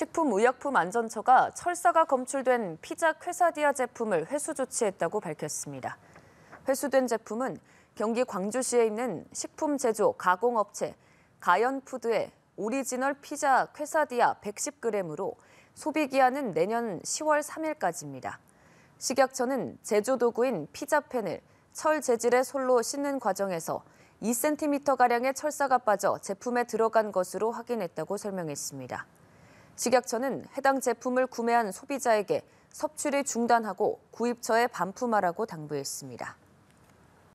식품의약품안전처가 철사가 검출된 피자 쾌사디아 제품을 회수 조치했다고 밝혔습니다. 회수된 제품은 경기 광주시에 있는 식품 제조 가공업체 가연푸드의 오리지널 피자 쾌사디아 110g으로 소비 기한은 내년 10월 3일까지입니다. 식약처는 제조 도구인 피자팬을철 재질의 솔로 씻는 과정에서 2cm가량의 철사가 빠져 제품에 들어간 것으로 확인했다고 설명했습니다. 식약처는 해당 제품을 구매한 소비자에게 섭취를 중단하고 구입처에 반품하라고 당부했습니다.